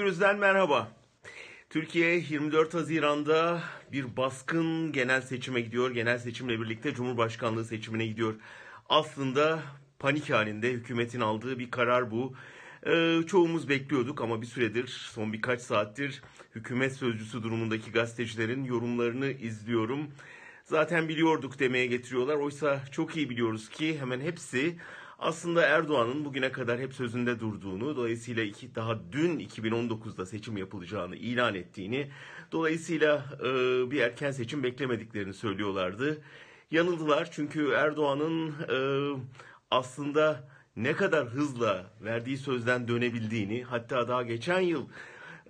Gürüz'den merhaba. Türkiye 24 Haziran'da bir baskın genel seçime gidiyor. Genel seçimle birlikte Cumhurbaşkanlığı seçimine gidiyor. Aslında panik halinde hükümetin aldığı bir karar bu. Ee, çoğumuz bekliyorduk ama bir süredir, son birkaç saattir hükümet sözcüsü durumundaki gazetecilerin yorumlarını izliyorum. Zaten biliyorduk demeye getiriyorlar. Oysa çok iyi biliyoruz ki hemen hepsi aslında Erdoğan'ın bugüne kadar hep sözünde durduğunu, dolayısıyla iki, daha dün 2019'da seçim yapılacağını ilan ettiğini, dolayısıyla e, bir erken seçim beklemediklerini söylüyorlardı. Yanıldılar çünkü Erdoğan'ın e, aslında ne kadar hızla verdiği sözden dönebildiğini, hatta daha geçen yıl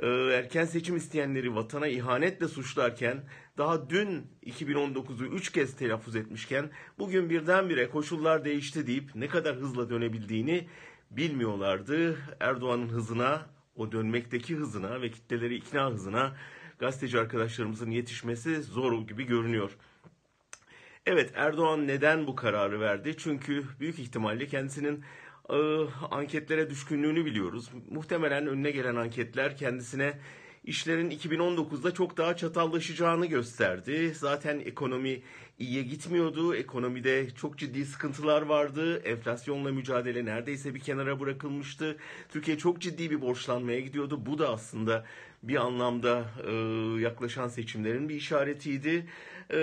ee, erken seçim isteyenleri vatana ihanetle suçlarken daha dün 2019'u 3 kez telaffuz etmişken bugün birdenbire koşullar değişti deyip ne kadar hızla dönebildiğini bilmiyorlardı. Erdoğan'ın hızına, o dönmekteki hızına ve kitleleri ikna hızına gazeteci arkadaşlarımızın yetişmesi zor gibi görünüyor. Evet Erdoğan neden bu kararı verdi? Çünkü büyük ihtimalle kendisinin e, anketlere düşkünlüğünü biliyoruz. Muhtemelen önüne gelen anketler kendisine işlerin 2019'da çok daha çatallaşacağını gösterdi. Zaten ekonomi iyiye gitmiyordu. Ekonomide çok ciddi sıkıntılar vardı. Enflasyonla mücadele neredeyse bir kenara bırakılmıştı. Türkiye çok ciddi bir borçlanmaya gidiyordu. Bu da aslında bir anlamda e, yaklaşan seçimlerin bir işaretiydi. Ee,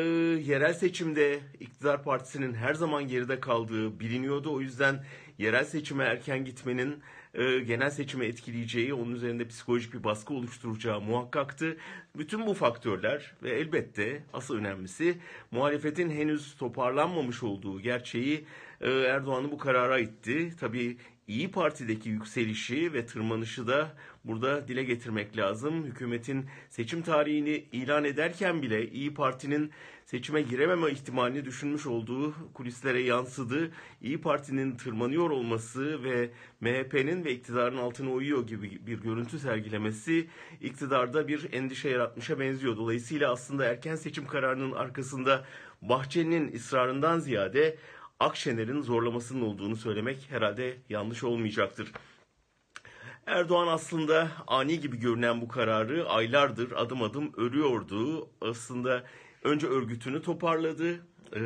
yerel seçimde iktidar partisinin her zaman geride kaldığı biliniyordu. O yüzden yerel seçime erken gitmenin e, genel seçime etkileyeceği, onun üzerinde psikolojik bir baskı oluşturacağı muhakkaktı. Bütün bu faktörler ve elbette asıl önemlisi muhalefetin henüz toparlanmamış olduğu gerçeği e, Erdoğan'ı bu karara itti. Tabii İyi Parti'deki yükselişi ve tırmanışı da burada dile getirmek lazım. Hükümetin seçim tarihini ilan ederken bile İyi Parti'nin seçime girememe ihtimalini düşünmüş olduğu kulislere yansıdı. İyi Parti'nin tırmanıyor olması ve MHP'nin ve iktidarın altına uyuyor gibi bir görüntü sergilemesi iktidarda bir endişe yaratmışa benziyor. Dolayısıyla aslında erken seçim kararının arkasında Bahçeli'nin ısrarından ziyade Akşener'in zorlamasının olduğunu söylemek herhalde yanlış olmayacaktır. Erdoğan aslında ani gibi görünen bu kararı aylardır adım adım örüyordu. Aslında önce örgütünü toparladı, e,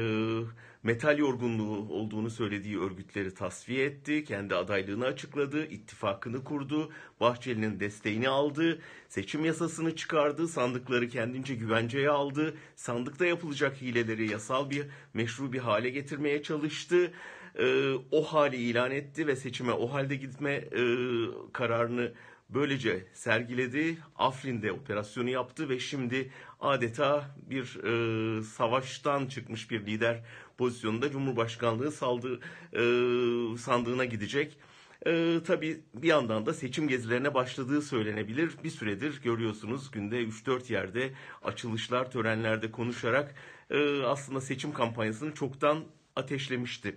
metal yorgunluğu olduğunu söylediği örgütleri tasfiye etti. Kendi adaylığını açıkladı, ittifakını kurdu, Bahçeli'nin desteğini aldı, seçim yasasını çıkardı, sandıkları kendince güvenceye aldı, sandıkta yapılacak hileleri yasal bir meşru bir hale getirmeye çalıştı. E, o hali ilan etti ve seçime o halde gitme e, kararını Böylece sergiledi, Afrin'de operasyonu yaptı ve şimdi adeta bir e, savaştan çıkmış bir lider pozisyonunda Cumhurbaşkanlığı saldı, e, sandığına gidecek. E, tabii bir yandan da seçim gezilerine başladığı söylenebilir. Bir süredir görüyorsunuz günde 3-4 yerde açılışlar, törenlerde konuşarak e, aslında seçim kampanyasını çoktan ateşlemişti.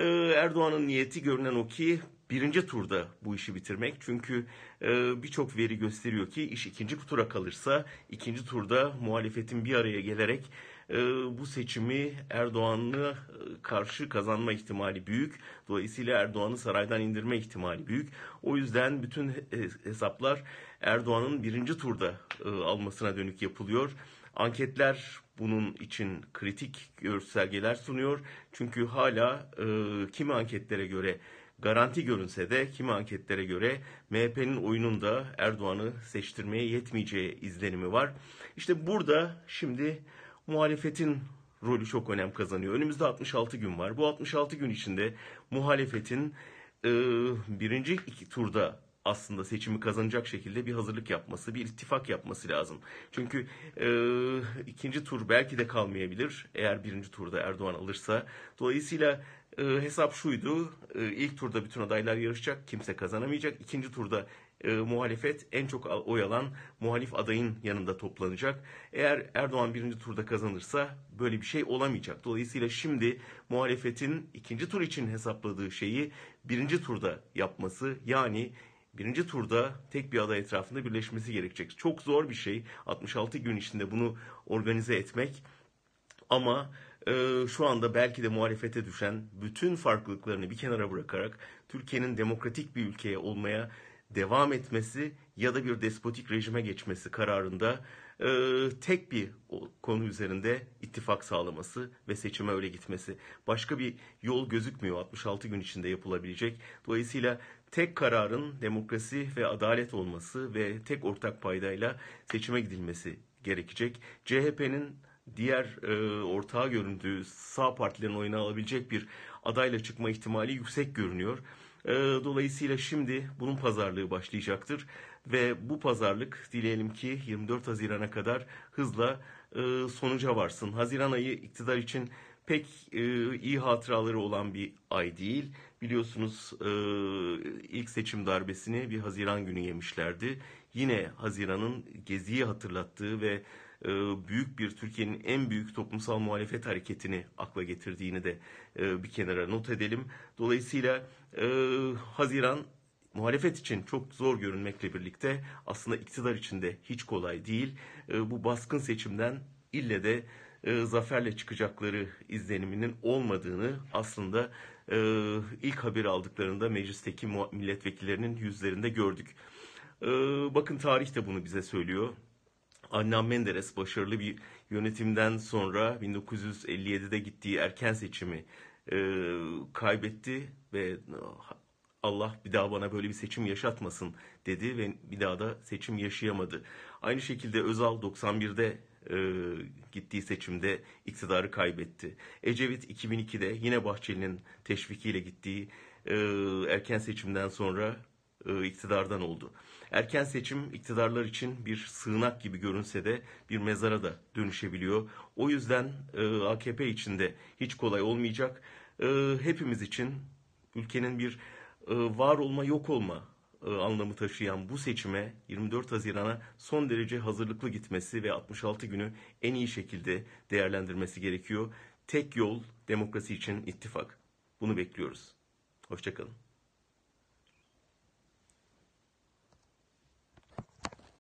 E, Erdoğan'ın niyeti görünen o ki birinci turda bu işi bitirmek. Çünkü e, birçok veri gösteriyor ki iş ikinci tura kalırsa ikinci turda muhalefetin bir araya gelerek e, bu seçimi Erdoğan'la e, karşı kazanma ihtimali büyük. Dolayısıyla Erdoğan'ı saraydan indirme ihtimali büyük. O yüzden bütün e, hesaplar Erdoğan'ın birinci turda e, almasına dönük yapılıyor. Anketler bunun için kritik göstergeler sunuyor. Çünkü hala e, kimi anketlere göre Garanti görünse de kimi anketlere göre MHP'nin oyunun da Erdoğan'ı seçtirmeye yetmeyeceği izlenimi var. İşte burada şimdi muhalefetin rolü çok önem kazanıyor. Önümüzde 66 gün var. Bu 66 gün içinde muhalefetin e, birinci iki turda aslında seçimi kazanacak şekilde bir hazırlık yapması, bir ittifak yapması lazım. Çünkü e, ikinci tur belki de kalmayabilir eğer birinci turda Erdoğan alırsa. Dolayısıyla e, hesap şuydu, e, ilk turda bütün adaylar yarışacak, kimse kazanamayacak. İkinci turda e, muhalefet en çok oy alan muhalif adayın yanında toplanacak. Eğer Erdoğan birinci turda kazanırsa böyle bir şey olamayacak. Dolayısıyla şimdi muhalefetin ikinci tur için hesapladığı şeyi birinci turda yapması yani birinci turda tek bir aday etrafında birleşmesi gerekecek. Çok zor bir şey 66 gün içinde bunu organize etmek ama e, şu anda belki de muhalefete düşen bütün farklılıklarını bir kenara bırakarak Türkiye'nin demokratik bir ülkeye olmaya devam etmesi ya da bir despotik rejime geçmesi kararında e, tek bir konu üzerinde ittifak sağlaması ve seçime öyle gitmesi. Başka bir yol gözükmüyor 66 gün içinde yapılabilecek. Dolayısıyla tek kararın demokrasi ve adalet olması ve tek ortak paydayla seçime gidilmesi gerekecek. CHP'nin diğer e, ortağı göründüğü sağ partilerin oyunu alabilecek bir adayla çıkma ihtimali yüksek görünüyor. E, dolayısıyla şimdi bunun pazarlığı başlayacaktır ve bu pazarlık dileyelim ki 24 Haziran'a kadar hızla e, sonuca varsın. Haziran ayı iktidar için pek e, iyi hatıraları olan bir ay değil. Biliyorsunuz e, ilk seçim darbesini bir Haziran günü yemişlerdi. Yine Haziran'ın geziyi hatırlattığı ve e, büyük bir Türkiye'nin en büyük toplumsal muhalefet hareketini akla getirdiğini de e, bir kenara not edelim. Dolayısıyla e, Haziran muhalefet için çok zor görünmekle birlikte aslında iktidar için de hiç kolay değil. E, bu baskın seçimden ille de e, zaferle çıkacakları izleniminin olmadığını aslında e, ilk haber aldıklarında meclisteki milletvekillerinin yüzlerinde gördük. E, bakın tarih de bunu bize söylüyor. Adnan Menderes başarılı bir yönetimden sonra 1957'de gittiği erken seçimi e, kaybetti ve ah, Allah bir daha bana böyle bir seçim yaşatmasın dedi ve bir daha da seçim yaşayamadı. Aynı şekilde Özal 91'de e, gittiği seçimde iktidarı kaybetti. Ecevit 2002'de yine Bahçeli'nin teşvikiyle gittiği e, erken seçimden sonra e, iktidardan oldu. Erken seçim iktidarlar için bir sığınak gibi görünse de bir mezara da dönüşebiliyor. O yüzden e, AKP için de hiç kolay olmayacak. E, hepimiz için ülkenin bir e, var olma yok olma e, anlamı taşıyan bu seçime 24 Haziran'a son derece hazırlıklı gitmesi ve 66 günü en iyi şekilde değerlendirmesi gerekiyor. Tek yol demokrasi için ittifak. Bunu bekliyoruz. Hoşçakalın.